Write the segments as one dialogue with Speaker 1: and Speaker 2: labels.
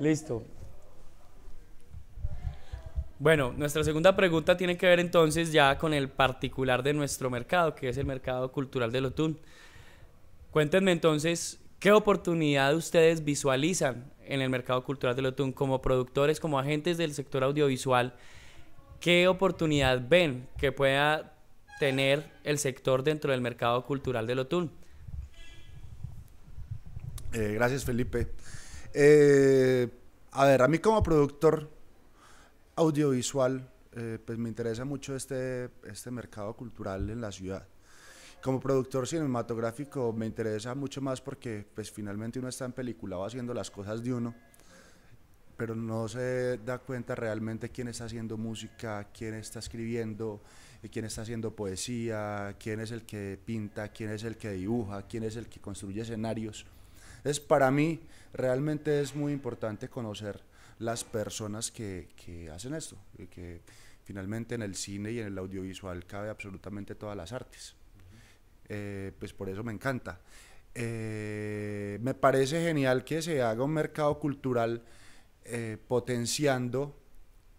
Speaker 1: Listo. Bueno, nuestra segunda pregunta tiene que ver entonces ya con el particular de nuestro mercado, que es el mercado cultural del Otún. Cuéntenme entonces, ¿qué oportunidad ustedes visualizan en el mercado cultural del Otún como productores, como agentes del sector audiovisual? ¿Qué oportunidad ven que pueda tener el sector dentro del mercado cultural del Otún?
Speaker 2: Eh, gracias, Felipe. Eh, a ver, a mí como productor audiovisual, eh, pues me interesa mucho este, este mercado cultural en la ciudad. Como productor cinematográfico me interesa mucho más porque pues finalmente uno está en película haciendo las cosas de uno, pero no se da cuenta realmente quién está haciendo música, quién está escribiendo, eh, quién está haciendo poesía, quién es el que pinta, quién es el que dibuja, quién es el que construye escenarios. Entonces, para mí, realmente es muy importante conocer las personas que, hacen esto, que finalmente en el cine y en el audiovisual cabe absolutamente todas las artes. Eh, pues por eso me encanta. Eh, me parece genial que se haga un mercado cultural eh, potenciando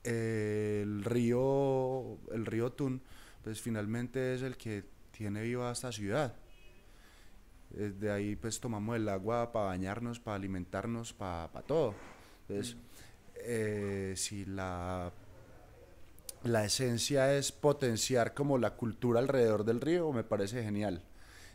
Speaker 2: el río, el río Tun, pues finalmente es el que tiene viva esta ciudad de ahí pues tomamos el agua para bañarnos, para alimentarnos, para, todo. Entonces, mm. eh, si la, la esencia es potenciar como la cultura alrededor del río, me parece genial.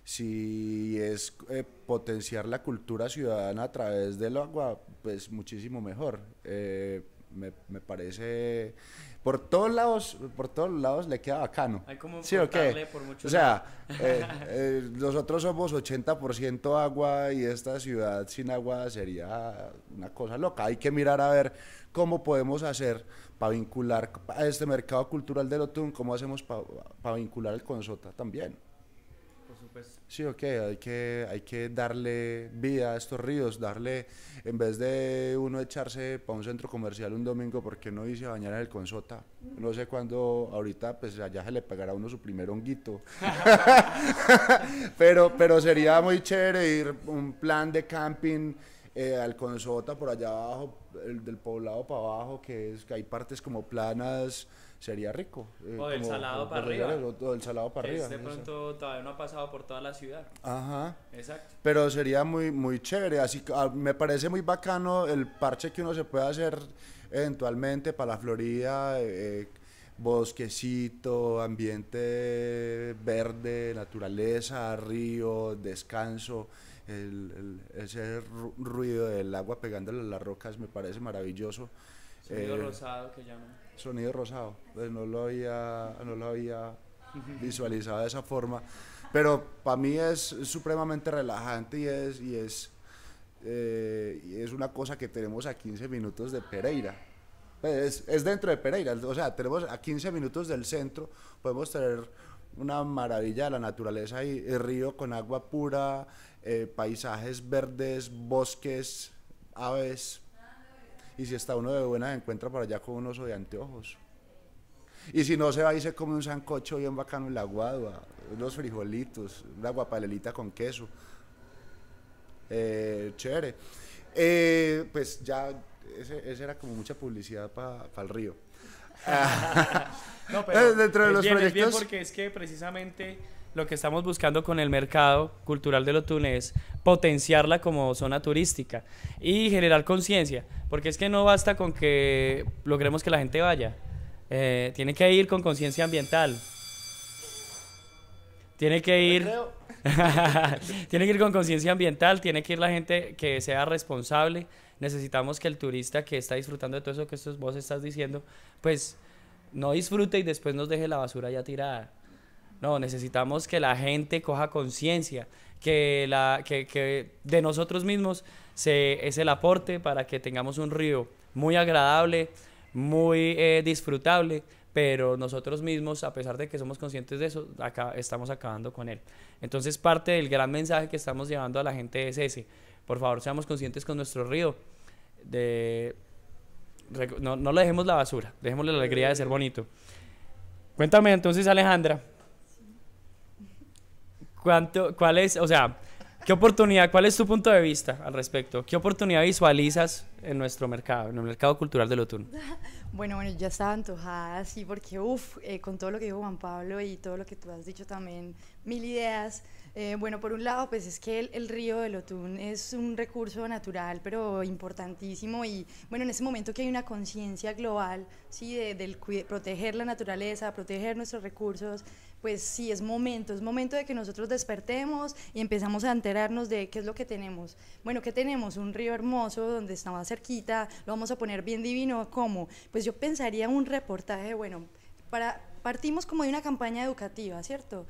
Speaker 2: Si es eh, potenciar la cultura ciudadana a través del agua, pues muchísimo mejor. Eh, me, me, parece por todos lados por todos lados le queda bacano hay como ¿Sí, ok. por o sea eh, eh, nosotros somos 80% agua y esta ciudad sin agua sería una cosa loca hay que mirar a ver cómo podemos hacer para vincular a este mercado cultural del Otún, cómo hacemos para vincular el Consota también Sí, ok, hay que, hay que darle vida a estos ríos, darle, en vez de uno echarse para un centro comercial un domingo porque no dice bañar en el Consota, no sé cuándo, ahorita pues allá se le pegará a uno su primer honguito, pero, pero sería muy chévere ir un plan de camping eh, al Consota por allá abajo, del poblado para abajo, que, es, que hay partes como planas, sería rico. Eh, o del salado para arriba. o, salado para arriba. De pronto
Speaker 1: todavía no ha pasado por toda la ciudad.
Speaker 2: Ajá. Exacto. Pero sería muy, muy chévere. Así que ah, me parece muy bacano el parche que uno se puede hacer eventualmente para la Florida. Eh, bosquecito, ambiente verde, naturaleza, río, descanso. El, ese ruido del agua pegándole a las rocas me parece maravilloso. El ruido eh, rosado que llaman sonido rosado. Pues no lo había, no lo había visualizado de esa forma. Pero para mí es supremamente relajante y es, y es, eh, y es una cosa que tenemos a 15 minutos de Pereira. Pues, es, dentro de Pereira, o sea, tenemos a 15 minutos del centro, podemos tener una maravilla la naturaleza y río con agua pura, eh, paisajes verdes, bosques, aves, y si está uno de buena, encuentra para allá con un oso de anteojos. Y si no se va y se come un sancocho bien bacano en la guadua, unos frijolitos, una guapalelita con queso. Eh, chévere. Eh, pues ya, ese, era como mucha publicidad para el río. no, pero dentro de los Es bien porque
Speaker 1: es que precisamente lo que estamos buscando con el mercado cultural de los es potenciarla como zona turística y generar conciencia, porque es que no basta con que logremos que la gente vaya, eh, tiene que ir con conciencia ambiental, tiene que ir... tiene que ir con conciencia ambiental, tiene que ir la gente que sea responsable. Necesitamos que el turista que está disfrutando de todo eso que vos estás diciendo, pues no disfrute y después nos deje la basura ya tirada. No, necesitamos que la gente coja conciencia, que, que, de nosotros mismos se, es el aporte para que tengamos un río muy agradable, muy eh, disfrutable, pero nosotros mismos, a pesar de que somos conscientes de eso, acá estamos acabando con él. Entonces, parte del gran mensaje que estamos llevando a la gente es ese. Por favor, seamos conscientes con nuestro río. De... No, le dejemos la basura, dejemos la alegría de ser bonito. Cuéntame entonces, Alejandra, ¿Cuánto, ¿Cuál es, o sea, qué oportunidad, cuál es tu punto de vista al respecto? ¿Qué oportunidad visualizas en nuestro mercado, en el mercado cultural del Otún?
Speaker 3: Bueno, bueno, ya estaba antojada, sí, porque, uff, eh, con todo lo que dijo Juan Pablo y todo lo que tú has dicho también, mil ideas. Eh, bueno, por un lado, pues es que el, río del Otún es un recurso natural, pero importantísimo. Y bueno, en ese momento que hay una conciencia global, ¿sí? De, del, proteger la naturaleza, proteger nuestros recursos, pues sí, es momento, es momento de que nosotros despertemos y empezamos a enterarnos de qué es lo que tenemos. Bueno, ¿qué tenemos? Un río hermoso donde más cerquita, lo vamos a poner bien divino, ¿cómo? Pues yo pensaría un reportaje, bueno, para partimos como de una campaña educativa, ¿cierto?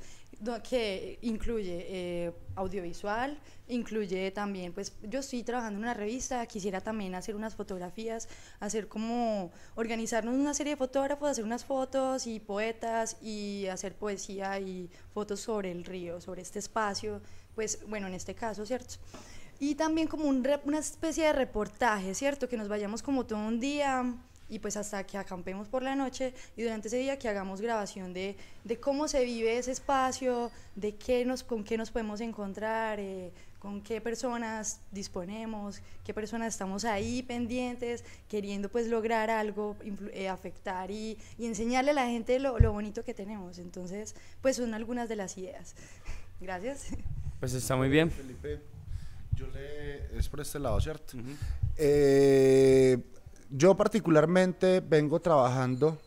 Speaker 3: Que incluye eh, audiovisual, incluye también, pues yo estoy trabajando en una revista, quisiera también hacer unas fotografías, hacer como organizarnos una serie de fotógrafos, hacer unas fotos y poetas y hacer poesía y fotos sobre el río, sobre este espacio, pues bueno, en este caso, ¿cierto? Y también como un, una especie de reportaje, ¿cierto? Que nos vayamos como todo un día y pues hasta que acampemos por la noche y durante ese día que hagamos grabación de, de cómo se vive ese espacio, de qué nos, con qué nos podemos encontrar, eh, con qué personas disponemos, qué personas estamos ahí pendientes, queriendo pues lograr algo, eh, afectar y, y, enseñarle a la gente lo, lo bonito que tenemos. Entonces, pues son algunas de las ideas. Gracias.
Speaker 1: Pues está
Speaker 2: muy bien. Felipe, yo le... Es por este lado, ¿cierto? eh, yo particularmente vengo trabajando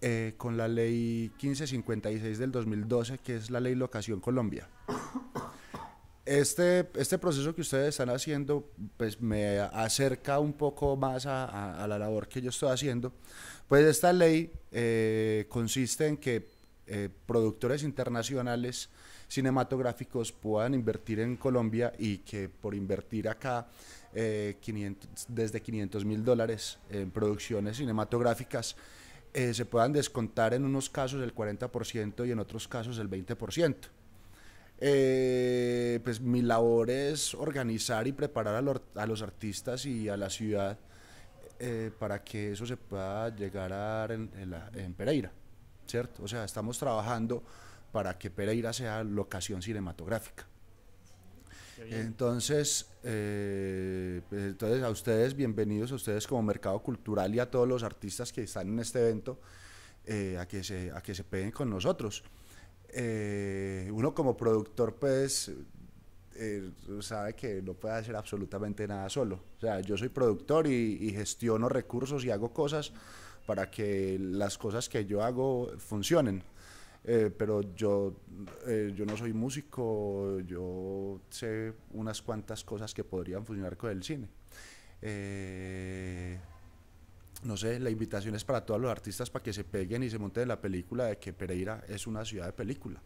Speaker 2: eh, con la ley 1556 del 2012, que es la ley Locación Colombia. Este, este proceso que ustedes están haciendo pues me acerca un poco más a, la labor que yo estoy haciendo. Pues esta ley eh, consiste en que eh, productores internacionales cinematográficos puedan invertir en Colombia y que por invertir acá eh, desde 500 mil dólares en producciones cinematográficas eh, se puedan descontar en unos casos el 40% y en otros casos el 20%. pues mi labor es organizar y preparar a, los artistas y a la ciudad para que eso se pueda llegar a dar en Pereira. O sea, estamos trabajando para que Pereira sea locación cinematográfica. Entonces, eh, pues, entonces a ustedes, bienvenidos a ustedes como mercado cultural y a todos los artistas que están en este evento, eh, a, que se, a que se peguen con nosotros. Eh, uno como productor, pues, sabe que no puede hacer absolutamente nada solo. O sea, yo soy productor y, y gestiono recursos y hago cosas para que las cosas que yo hago funcionen. Eh, pero eh, yo, no soy músico, yo sé unas cuantas cosas que podrían funcionar con el cine. Eh, no sé, la invitación es para todos los artistas para que se peguen y se monten la película de que Pereira es una ciudad de película.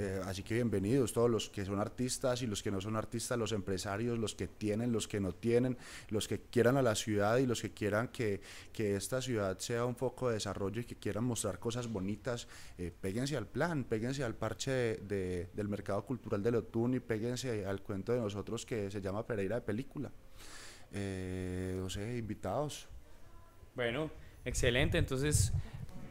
Speaker 2: Eh, así que bienvenidos todos los que son artistas y los que no son artistas, los empresarios, los que tienen, los que no tienen, los que quieran a la ciudad y los que quieran que, esta ciudad sea un foco de desarrollo y que quieran mostrar cosas bonitas. Eh, péguense al plan, péguense al parche de, del mercado cultural de Otún y péguense al cuento de nosotros que se llama Pereira de Película. Eh, invitados.
Speaker 1: Bueno, excelente. Entonces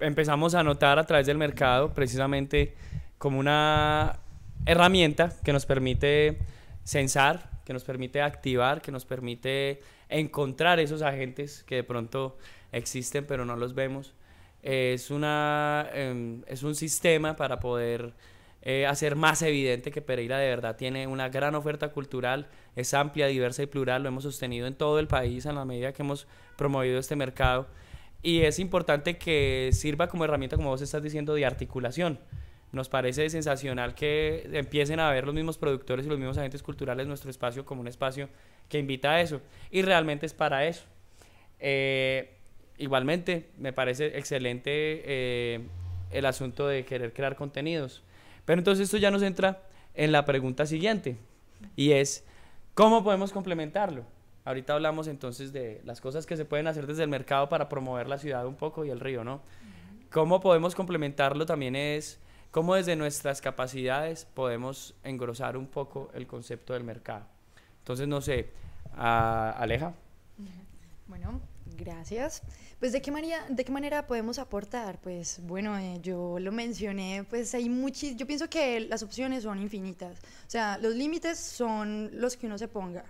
Speaker 1: empezamos a notar a través del mercado precisamente como una herramienta que nos permite censar, que nos permite activar, que nos permite encontrar esos agentes que de pronto existen pero no los vemos. Es, em, un sistema para poder eh, hacer más evidente que Pereira de verdad tiene una gran oferta cultural, es amplia, diversa y plural, lo hemos sostenido en todo el país en la medida que hemos promovido este mercado. Y es importante que sirva como herramienta, como vos estás diciendo, de articulación. Nos parece sensacional que empiecen a ver los mismos productores y los mismos agentes culturales nuestro espacio como un espacio que invita a eso. Y realmente es para eso. Eh, igualmente, me parece excelente eh, el asunto de querer crear contenidos. Pero entonces esto ya nos entra en la pregunta siguiente. Y es, ¿cómo podemos complementarlo? Ahorita hablamos entonces de las cosas que se pueden hacer desde el mercado para promover la ciudad un poco y el río, ¿no? ¿Cómo podemos complementarlo también es cómo desde nuestras capacidades podemos engrosar un poco el concepto del mercado. Entonces, no sé, Aleja.
Speaker 3: Bueno, gracias. Pues de qué, manera, de qué manera podemos aportar? Pues bueno, eh, yo lo mencioné, pues hay muchísimas, yo pienso que las opciones son infinitas, o sea, los límites son los que uno se ponga.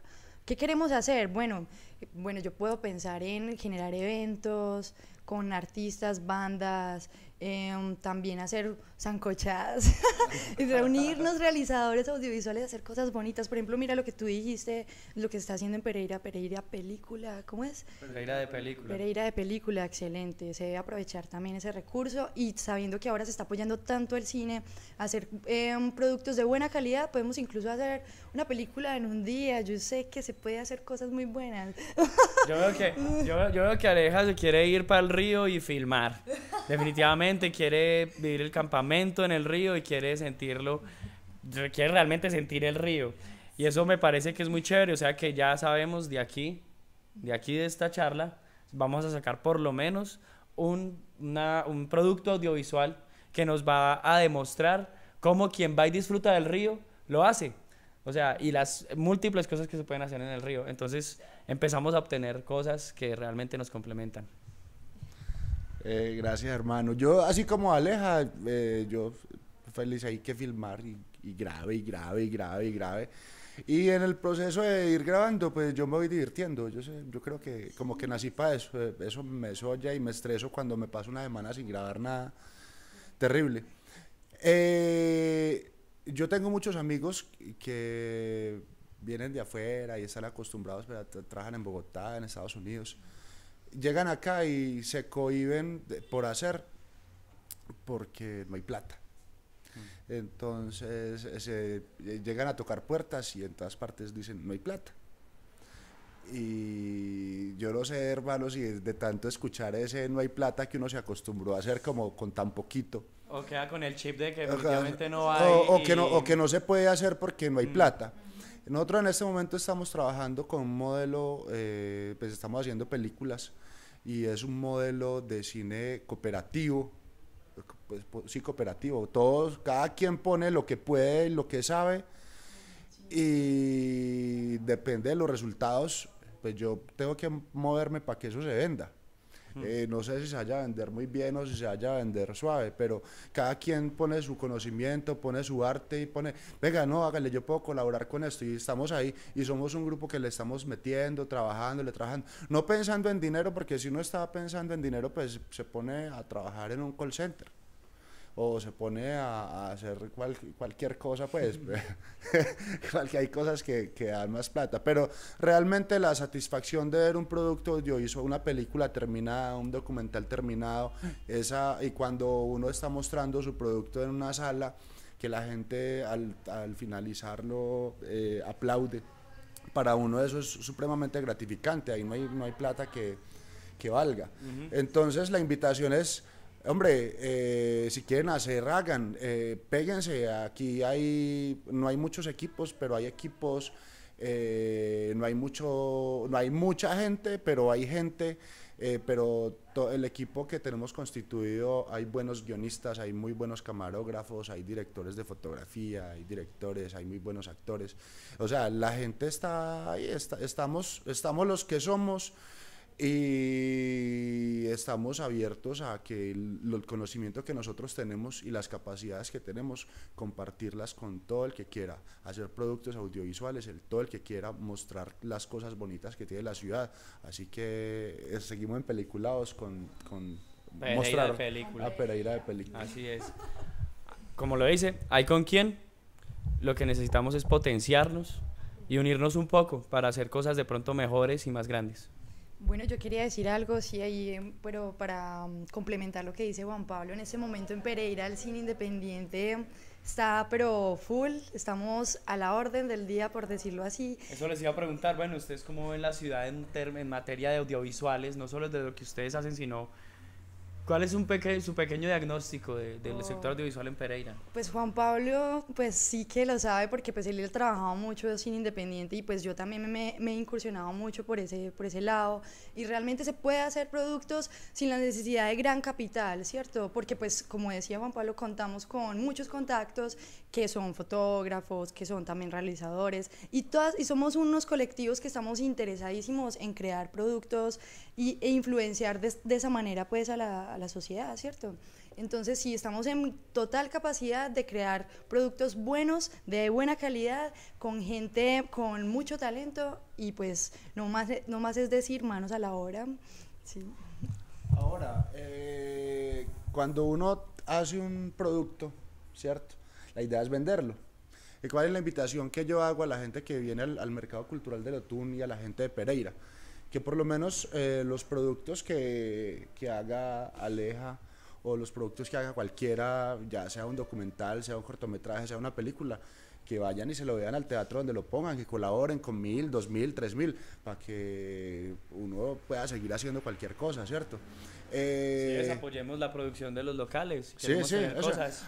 Speaker 3: ¿Qué queremos hacer? Bueno, bueno, yo puedo pensar en generar eventos con artistas, bandas, em, también hacer sancochadas y reunirnos realizadores audiovisuales, hacer cosas bonitas. Por ejemplo, mira lo que tú dijiste, lo que está haciendo en Pereira, Pereira Película, ¿cómo es?
Speaker 1: Pereira de Película. Pereira
Speaker 3: de Película, excelente. Se debe aprovechar también ese recurso y sabiendo que ahora se está apoyando tanto el cine, hacer em, productos de buena calidad, podemos incluso hacer una película en un día. Yo sé que se puede hacer cosas muy buenas.
Speaker 1: Yo veo que, yo, yo veo que Aleja se quiere ir para el río y filmar. Definitivamente quiere vivir el campamento en el río y quiere sentirlo, quiere realmente sentir el río. Y eso me parece que es muy chévere, o sea que ya sabemos de aquí, de aquí de esta charla, vamos a sacar por lo menos un, un producto audiovisual que nos va a demostrar cómo quien va y disfruta del río lo hace. O sea, y las múltiples cosas que se pueden hacer en el río. Entonces empezamos a obtener cosas que realmente nos complementan.
Speaker 2: Eh, gracias, hermano. Yo, así como Aleja, eh, yo feliz hay que filmar y, y grave y grave y grave y grave. Y en el proceso de ir grabando, pues yo me voy divirtiendo. Yo, sé, yo creo que como que nací para eso. Eh, eso me soya y me estreso cuando me paso una semana sin grabar nada. Terrible. yo tengo muchos amigos que vienen de afuera y están acostumbrados, pero trabajan en Bogotá, en Estados Unidos llegan acá y se cohiben por hacer porque no hay plata. Mm. Entonces se, eh, llegan a tocar puertas y en todas partes dicen no hay plata. Y yo lo sé, hermanos, y de tanto escuchar ese no hay plata que uno se acostumbró a hacer como con tan poquito.
Speaker 1: O queda con el chip de que efectivamente no hay. O, o que no,
Speaker 2: se puede hacer porque no hay mm. plata. Nosotros en este momento estamos trabajando con un modelo, eh, pues estamos haciendo películas y es un modelo de cine cooperativo, pues, sí cooperativo, todos, cada quien pone lo que puede, lo que sabe y depende de los resultados, pues yo tengo que moverme para que eso se venda. Eh, no sé si se vaya a vender muy bien o si se haya vender suave, pero cada quien pone su conocimiento, pone su arte y pone, venga, no, hágale, yo puedo colaborar con esto y estamos ahí y somos un grupo que le estamos metiendo, trabajando, le trabajando, no pensando en dinero, porque si uno estaba pensando en dinero, pues se pone a trabajar en un call center o se pone a, hacer cualquier cosa, pues, hay cosas que, que, dan más plata. Pero realmente la satisfacción de ver un producto hizo una película terminada, un documental terminado, esa, y cuando uno está mostrando su producto en una sala, que la gente al, al finalizarlo eh, aplaude. Para uno eso es supremamente gratificante, ahí no hay, no hay plata que, que valga. Entonces la invitación es Hombre, eh, si quieren hacer Ragan, eh, péguense. Aquí hay, no hay muchos equipos, pero hay equipos, eh, no hay mucho, no hay mucha gente, pero hay gente. pero el equipo que tenemos constituido, hay buenos guionistas, hay muy buenos camarógrafos, hay directores de fotografía, hay directores, hay muy buenos actores. O sea, la gente está ahí, estamos, estamos los que somos. Y estamos abiertos a que el, conocimiento que nosotros tenemos y las capacidades que tenemos, compartirlas con todo el que quiera, hacer productos audiovisuales, el, todo el que quiera mostrar las cosas bonitas que tiene la ciudad. Así que eh, seguimos en peliculados con, con Pereira de película. a de
Speaker 1: película. Así es. Como lo dice, hay con quién. Lo que necesitamos es potenciarnos y unirnos un poco para hacer cosas de pronto mejores y más grandes.
Speaker 3: Bueno, yo quería decir algo, sí, ahí, em, pero para mm, complementar lo que dice Juan Pablo, en ese momento en Pereira el cine independiente está pero full, estamos a la orden del día, por decirlo así.
Speaker 1: Eso les iba a preguntar, bueno, ¿ustedes como ven la ciudad en, en materia de audiovisuales, no solo de lo que ustedes hacen, sino ¿Cuál es un su pequeño diagnóstico del sector audiovisual en Pereira?
Speaker 3: Pues Juan Pablo, pues sí que lo sabe porque pues él ha mucho sin independiente y pues yo también me, he incursionado mucho por ese, por ese lado y realmente se puede hacer productos sin la necesidad de gran capital, ¿cierto? Porque pues como decía Juan Pablo, contamos con muchos contactos que son fotógrafos, que son también realizadores, y, todas, y somos unos colectivos que estamos interesadísimos en crear productos y, e influenciar de, esa manera pues a la, sociedad, ¿cierto? Entonces, sí, estamos en total capacidad de crear productos buenos, de buena calidad, con gente con mucho talento y pues no más, es decir manos a la obra. Sí.
Speaker 2: Ahora, eh, cuando uno hace un producto, ¿cierto? La idea es venderlo. ¿Y cuál es la invitación que yo hago a la gente que viene al, mercado cultural del Otún y a la gente de Pereira? Que por lo menos eh, los productos que, que haga Aleja o los productos que haga cualquiera, ya sea un documental, sea un cortometraje, sea una película, que vayan y se lo vean al teatro donde lo pongan, que colaboren con mil, dos mil, tres mil, para que pueda seguir haciendo cualquier cosa, ¿cierto? Eh,
Speaker 1: apoyemos la producción de los locales.
Speaker 2: Sí, sí,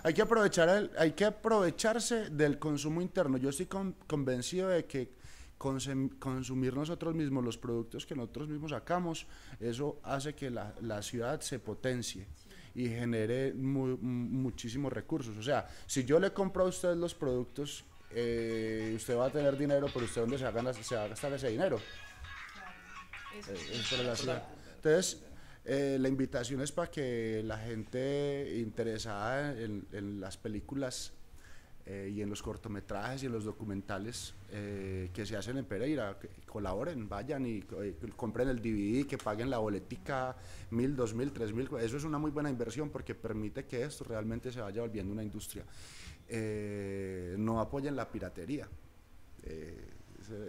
Speaker 2: hay, que aprovechar hay que aprovecharse del consumo interno. Yo estoy convencido de que consumir nosotros mismos los productos que nosotros mismos sacamos, eso hace que la, ciudad se potencie y genere muchísimos recursos. O sea, si yo le compro a usted los productos, eh, usted va a tener dinero, pero usted dónde se se va a gastar ese dinero eh, Entonces, eh, la invitación es para que la gente interesada en, las películas eh, y en los cortometrajes y en los documentales que se hacen en Pereira, que colaboren, vayan y compren el DVD, que paguen la boletica, mil, dos mil, tres mil. Eso es una muy buena inversión porque permite que esto realmente se vaya volviendo una industria. no apoyen la piratería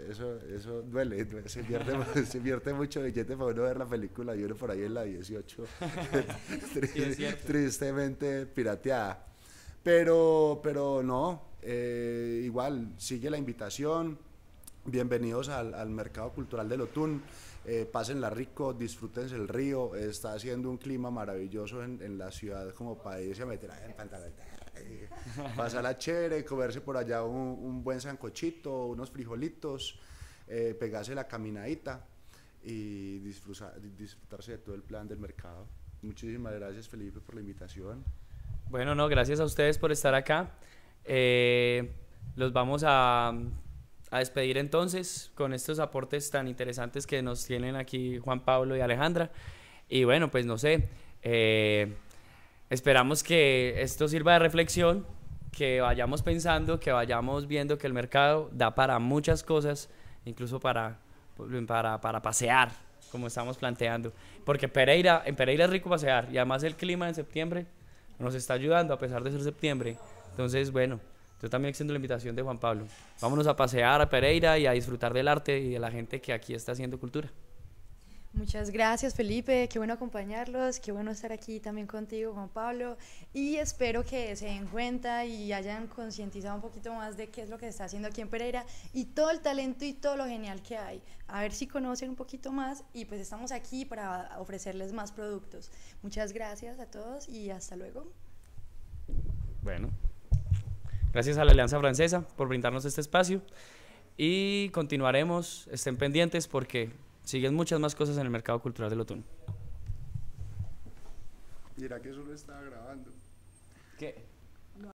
Speaker 2: eso, eso duele, se invierte se mucho billete para uno ver la película yo por ahí en la 18, tristemente pirateada. Pero, pero no, eh, igual sigue la invitación, bienvenidos al, mercado cultural de Otún. Eh, pásenla rico, disfrútense el río, está haciendo un clima maravilloso en, la ciudad como país. se a en pantalla eh, pasar la chere, comerse por allá un, buen sancochito, unos frijolitos, eh, pegarse la caminadita y disfrutarse de todo el plan del mercado. Muchísimas gracias Felipe por la invitación.
Speaker 1: Bueno, no, gracias a ustedes por estar acá. Eh, los vamos a, a despedir entonces con estos aportes tan interesantes que nos tienen aquí Juan Pablo y Alejandra. Y bueno, pues no sé. Eh, Esperamos que esto sirva de reflexión, que vayamos pensando, que vayamos viendo que el mercado da para muchas cosas, incluso para, para, pasear, como estamos planteando. Porque Pereira, en Pereira es rico pasear y además el clima en septiembre nos está ayudando a pesar de ser septiembre. Entonces, bueno, yo también extiendo la invitación de Juan Pablo. Vámonos a pasear a Pereira y a disfrutar del arte y de la gente que aquí está haciendo cultura.
Speaker 3: Muchas gracias Felipe, qué bueno acompañarlos, qué bueno estar aquí también contigo Juan Pablo y espero que se den cuenta y hayan concientizado un poquito más de qué es lo que se está haciendo aquí en Pereira y todo el talento y todo lo genial que hay. A ver si conocen un poquito más y pues estamos aquí para ofrecerles más productos. Muchas gracias a todos y hasta luego.
Speaker 1: Bueno, gracias a la Alianza Francesa por brindarnos este espacio y continuaremos, estén pendientes porque siguen muchas más cosas en el mercado cultural del otoño.
Speaker 2: Mira que eso lo estaba grabando.
Speaker 3: ¿Qué?